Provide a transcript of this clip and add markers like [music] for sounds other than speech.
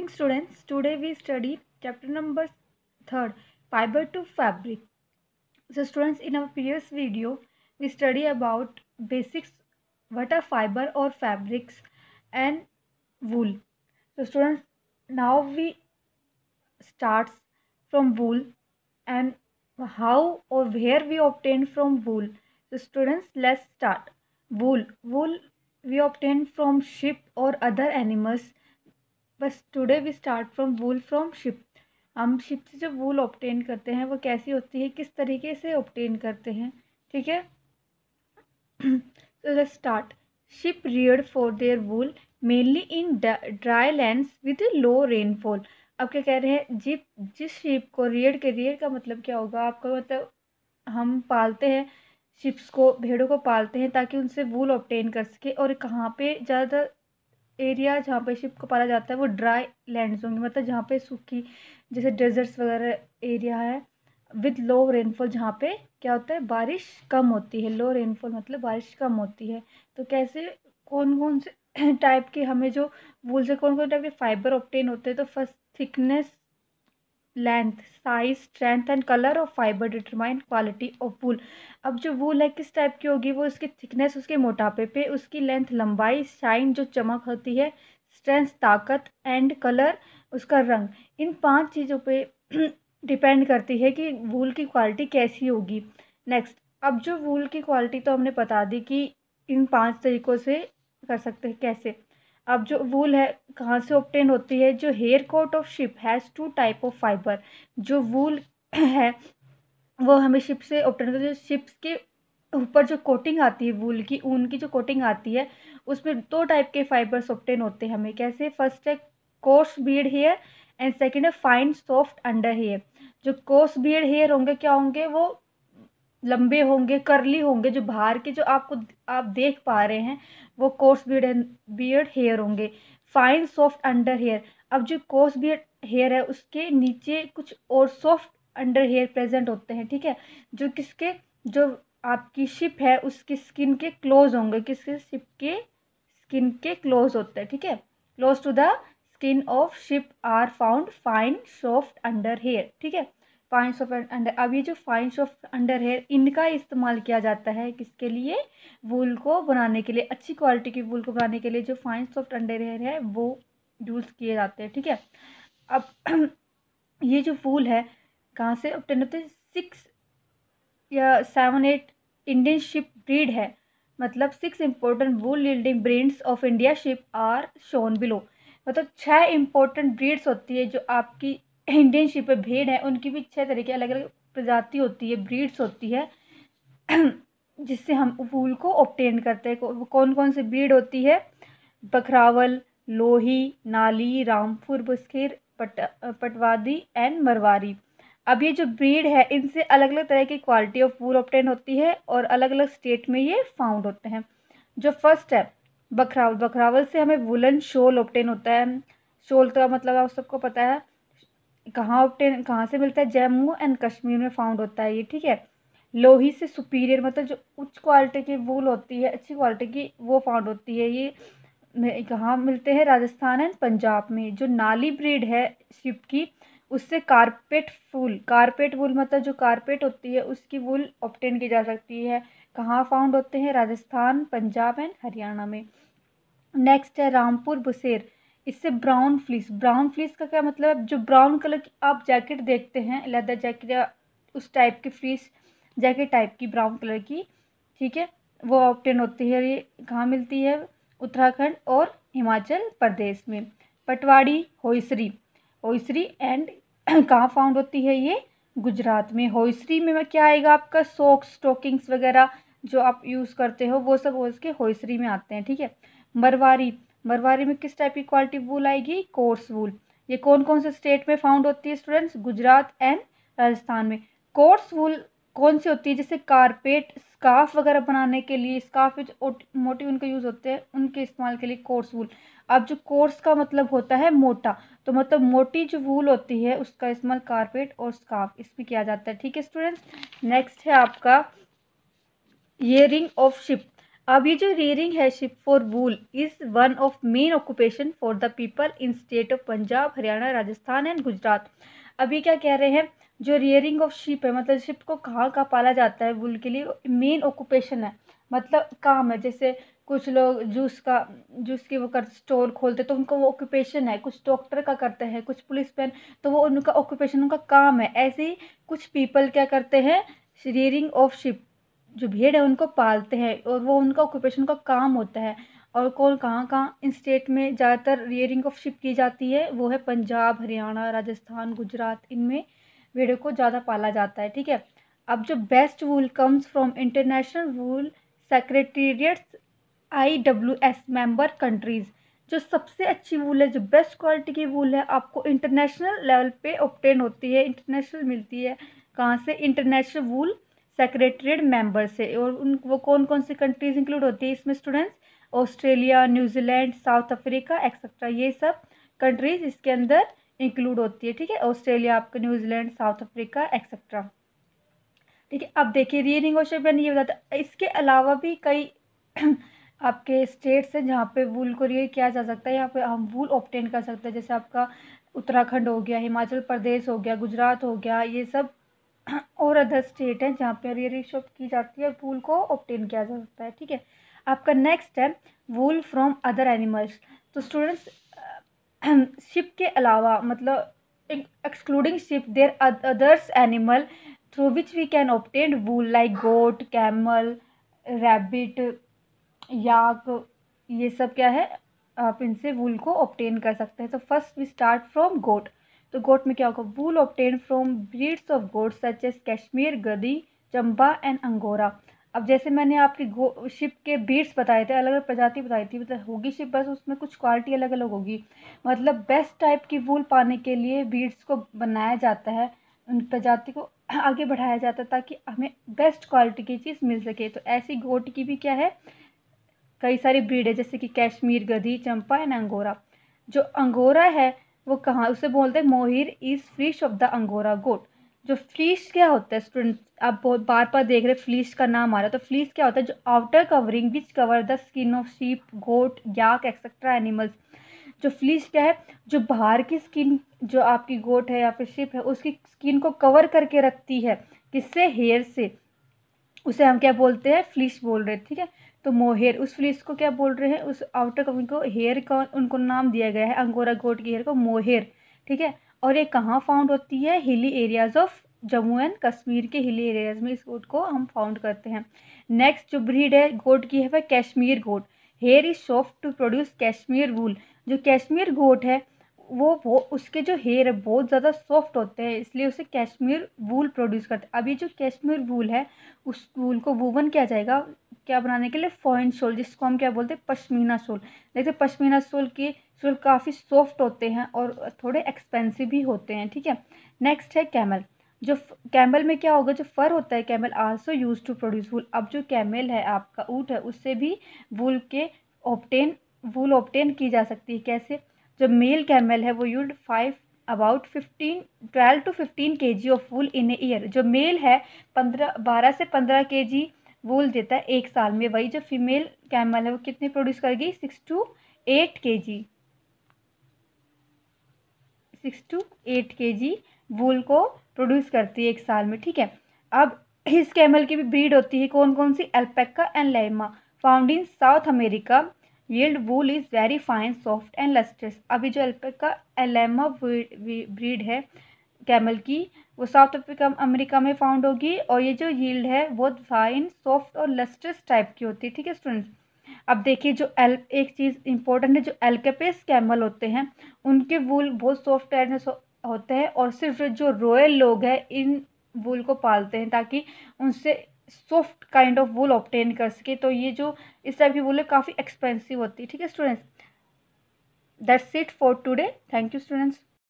morning students today we study chapter number third fiber to fabric so students in our previous video we study about basics what are fiber or fabrics and wool so students now we starts from wool and how or where we obtain from wool so students let's start wool wool we obtain from sheep or other animals बस today we start from wool from sheep हम sheep से जो वूल obtain करते हैं वो कैसी होती है किस तरीके से ऑप्टेन करते हैं ठीक है so let's start sheep reared for their wool mainly in dry lands with low अब क्या कह रहे हैं जिप जिस शिप को रेयर के रेयर का मतलब क्या होगा आपका मतलब हम पालते हैं शिप्स को भेड़ों को पालते हैं ताकि उनसे वूल ऑप्टेन कर सके और कहाँ पे ज़्यादा एरिया जहाँ पे शिप को पाला जाता है वो ड्राई लैंड्स होंगे मतलब जहाँ पे सूखी जैसे डेजर्ट्स वगैरह एरिया है विद लो रेनफॉल जहाँ पे क्या होता है बारिश कम होती है लो रेनफॉल मतलब बारिश कम होती है तो कैसे कौन कौन से टाइप [clears throat] के हमें जो वूल से कौन कौन टाइप के फाइबर ऑप्टेन होते हैं तो first thickness length size strength and colour of fibre determine quality of wool अब जो वूल है किस टाइप की होगी वो उसकी थिकनेस उसके मोटापे पे उसकी लेंथ लंबाई शाइन जो चमक होती है स्ट्रेंथ ताकत एंड कलर उसका रंग इन पांच चीज़ों पे डिपेंड [clears throat] करती है कि वूल की क्वालिटी कैसी होगी नेक्स्ट अब जो वूल की क्वालिटी तो हमने बता दी कि इन पांच तरीक़ों से कर सकते हैं कैसे अब जो वूल है कहाँ से ऑप्टेन होती है जो hair coat of sheep has two type of fibre जो वूल [clears throat] है वो हमें शिप से ऑप्टेन होता है जो शिप्स के ऊपर जो कोटिंग आती है वूल की ऊन की जो कोटिंग आती है उसमें दो टाइप के फाइबर्स ऑप्टेन होते हैं हमें कैसे फर्स्ट है coarse beard hair and second है फाइन सॉफ्ट अंडर हेयर जो कोर्स बीड हेयर होंगे क्या होंगे वो लंबे होंगे करली होंगे जो बाहर के जो आपको आप देख पा रहे हैं वो कोर्स बियड बियड हेयर होंगे फाइन सॉफ्ट अंडर हेयर अब जो कोर्स बियड हेयर है उसके नीचे कुछ और सॉफ्ट अंडर हेयर प्रेजेंट होते हैं ठीक है जो किसके जो आपकी शिप है उसकी स्किन के क्लोज होंगे किसके शिप के स्किन के क्लोज होते हैं ठीक है close to the skin of sheep are found fine soft under hair ठीक है फाइंस ऑफ अंडर अब ये जो फाइंस ऑफ अंडर हेयर इनका इस्तेमाल किया जाता है किसके लिए वूल को बनाने के लिए अच्छी क्वालिटी की वूल को बनाने के लिए जो फाइन सॉफ्ट अंडर हेयर है वो यूज़ किए जाते हैं ठीक है अब [clears throat] ये जो वूल है कहाँ से ऑप्टेन होते सिक्स या seven eight Indian sheep breed है मतलब six important wool yielding breeds of India sheep are shown below मतलब छह इम्पोर्टेंट ब्रीड्स होती है जो आपकी इंडियन शिप भेड़ है उनकी भी छः तरह की अलग अलग प्रजाति होती है ब्रीड्स होती है [clears throat] जिससे हम फूल को ऑप्टेन करते हैं कौन कौन से ब्रीड होती है बखरावल लोही नाली रामपुर बस्खेर पट पटवादी एंड मरवारी अब ये जो ब्रीड है इनसे अलग अलग तरह की क्वालिटी ऑफ फूल ऑप्टेन होती है और अलग अलग स्टेट में ये फाउंड होते हैं जो फर्स्ट है बखरावल बखरावल से हमें वुलन शोल ऑप्टेन होता है शोल का मतलब आप सबको पता है कहाँ ऑप्टेन कहाँ से मिलता है जम्मू एंड कश्मीर में फाउंड होता है ये ठीक है लोही से सुपीरियर मतलब जो उच्च क्वालिटी की वूल होती है अच्छी क्वालिटी की वो फाउंड होती है ये कहाँ मिलते हैं राजस्थान एंड पंजाब में जो नाली ब्रीड है शिप की उससे कारपेट फूल कारपेट वूल मतलब जो कारपेट होती है उसकी वूल ऑप्टेन की जा सकती है कहाँ फाउंड होते हैं राजस्थान पंजाब एंड हरियाणा में नेक्स्ट है रामपुर बुसेर इससे ब्राउन फ्लीस ब्राउन फ्लीस का क्या मतलब है जो ब्राउन कलर की आप जैकेट देखते हैं लेदर जैकेट या उस टाइप की फ्लीस जैकेट टाइप की ब्राउन कलर की ठीक है वो ऑप्टेन होती है ये कहाँ मिलती है उत्तराखंड और हिमाचल प्रदेश में पटवाड़ी होइसरी होइसरी एंड [clears throat] कहाँ फाउंड होती है ये गुजरात में होइसरी में क्या आएगा आपका सॉक्स स्टॉकिंग्स वगैरह जो आप यूज़ करते हो वो सब उसके होइसरी में आते हैं ठीक है मरवारी मरवारी में किस टाइप की क्वालिटी वूल आएगी कोर्स वूल ये कौन कौन से स्टेट में फाउंड होती है स्टूडेंट्स गुजरात एंड राजस्थान में कोर्स वूल कौन सी होती है जैसे कारपेट स्काफ वगैरह बनाने के लिए स्काफ मोटी उनके यूज़ होते हैं उनके इस्तेमाल के लिए कोर्स वूल अब जो कोर्स का मतलब होता है मोटा तो मतलब मोटी जो वूल होती है उसका इस्तेमाल कारपेट और स्काफ इसमें किया जाता है ठीक है स्टूडेंट्स नेक्स्ट है आपका ये रिंग ऑफ शिप अब ये जो रेयरिंग है sheep for wool is one of main occupation for the people in state of Punjab Haryana Rajasthan and Gujarat अब ये क्या कह रहे हैं जो रेयरिंग ऑफ शिप है मतलब शिप को कहाँ कहाँ पाला जाता है वूल के लिए मेन ऑक्यूपेशन है मतलब काम है जैसे कुछ लोग जूस का जूस की वो कर स्टोर खोलते तो उनका वो ऑक्यूपेशन है कुछ डॉक्टर का करते हैं कुछ पुलिस मैन तो वो उनका ऑक्यूपेशन उनका काम है ऐसे ही कुछ पीपल क्या करते हैं रेयरिंग ऑफ शिप जो भेड़ है उनको पालते हैं और वो उनका ऑक्यूपेशन का काम होता है और कौन कहाँ कहाँ इन स्टेट में ज़्यादातर रियरिंग ऑफ शिप की जाती है वो है पंजाब हरियाणा राजस्थान गुजरात इनमें भेड़ को ज़्यादा पाला जाता है ठीक है अब जो best wool comes from International Wool Secretariats I W S member countries जो सबसे अच्छी वूल है जो बेस्ट क्वालिटी की वूल है आपको इंटरनेशनल लेवल पे ऑप्टेन होती है इंटरनेशनल मिलती है कहाँ से इंटरनेशनल वूल सेक्रेटरीड मेंबर से और उन वो कौन कौन सी कंट्रीज़ इंक्लूड होती है इसमें students Australia New Zealand South Africa etcetera ये सब कंट्रीज़ इसके अंदर इंक्लूड होती है ठीक है ऑस्ट्रेलिया आपका न्यूजीलैंड साउथ अफ्रीका एक्सेट्रा ठीक है अब देखिए रीडिंग क्वेश्चन मैंने ये बताया इसके अलावा भी कई [clears throat] आपके स्टेट्स हैं जहाँ पे वूल को रियर किया जा सकता है यहाँ पे हम वूल ऑप्टेन कर सकते हैं जैसे आपका उत्तराखंड हो गया हिमाचल प्रदेश हो गया गुजरात हो गया ये सब और अदर स्टेट हैं जहाँ पर ये रिशॉप की जाती है वूल को ऑप्टेन किया जा सकता है ठीक है आपका नेक्स्ट है वूल फ्रॉम अदर एनिमल्स तो स्टूडेंट्स शिप के अलावा मतलब excluding sheep there others animal through which we can obtain wool like goat camel rabbit yak ये सब क्या है आप इनसे वूल को ऑप्टेन कर सकते हैं तो first we start from goat तो गोट में क्या होगा wool obtain from breeds of goat such as Kashmir Gaddi Chamba and angora अब जैसे मैंने आपकी गो शिप के बीड्स बताए थे अलग अलग प्रजाति बताई थी मतलब होगी शिप बस उसमें कुछ क्वालिटी अलग अलग होगी मतलब बेस्ट टाइप की वूल पाने के लिए बीड्स को बनाया जाता है उन प्रजाति को आगे बढ़ाया जाता है ताकि हमें बेस्ट क्वालिटी की चीज़ मिल सके तो ऐसी गोट की भी क्या है कई सारी ब्रीड है जैसे कि कश्मीर गधी चंपा एंड अंगोरा जो अंगोरा है वो कहाँ उसे बोलते हैं mohair is fleece of the Angora goat जो फ्लिश क्या होता है स्टूडेंट आप बहुत बार बार देख रहे हैं फ्लिश का नाम आ रहा है तो फ्लिश क्या होता है जो outer covering which cover the skin of sheep goat yak etcetera animals जो फ्लिश क्या है जो बाहर की स्किन जो आपकी गोट है या फिर शिप है उसकी स्किन को कवर करके रखती है किससे हेयर से उसे हम क्या बोलते हैं फ्लिश बोल रहे हैं ठीक है तो मोहेयर उस फ्लीस को क्या बोल रहे हैं उस आउटर कवरिंग को हेयर का उनको नाम दिया गया है अंगोरा गोट की हेयर को मोहेयर ठीक है और ये कहाँ फाउंड होती है hilly areas of Jammu and Kashmir के हिली एरियाज में इस गोट को हम फाउंड करते हैं नेक्स्ट जो ब्रीड है गोट की है वह Kashmir goat hair is soft to produce Kashmir wool जो कश्मीर गोट है वो वो उसके जो हेयर है बहुत ज़्यादा सॉफ्ट होते हैं इसलिए उसे कश्मीर वूल प्रोड्यूस करते हैं अभी जो कश्मीर वूल है उस वूल को वूवन किया जाएगा क्या बनाने के लिए फॉइन सोल जिसको हम क्या बोलते हैं पश्मीना सोल देखते पश्मीना सोल की सोल काफ़ी सॉफ्ट होते हैं और थोड़े एक्सपेंसिव भी होते हैं ठीक है नेक्स्ट है कैमल जो कैमल में क्या होगा जो फ़र होता है camel also use to produce wool अब जो कैमल है आपका ऊँट है उससे भी वूल के ऑप्टेन वूल ऑप्टेन की जा सकती है कैसे जो मेल कैमल है वो yield five about fifteen twelve to fifteen K G of wool in year जो मेल है पंद्रह बारह से पंद्रह के जी वोल देता है एक साल में वही जो फीमेल कैमल है वो कितने प्रोड्यूस करेगी सिक्स टू एट के जी सिक्स टू एट के जी वूल को प्रोड्यूस करती है एक साल में ठीक है अब इस कैमल की भी ब्रीड होती है कौन कौन सी alpaca and llama found in South America yield wool is very fine soft and lustrous अभी जो एल्पेक्का एलेमा ब्रीड है कैमल की वो साउथ अफ्रीका अमेरिका में फाउंड होगी और ये जो यील्ड है वो फाइन सॉफ्ट और लस्ट्रस टाइप की होती है ठीक है स्टूडेंट्स अब देखिए जो एल एक चीज़ इंपॉर्टेंट है जो एल्केपेस कैमल होते हैं उनके वूल बहुत सॉफ्ट एंड होते हैं और सिर्फ जो रॉयल लोग हैं इन वूल को पालते हैं ताकि उनसे soft kind of wool obtain कर सके तो ये जो इस टाइप की वूल है काफ़ी एक्सपेंसिव होती है ठीक है students that's it for today thank you students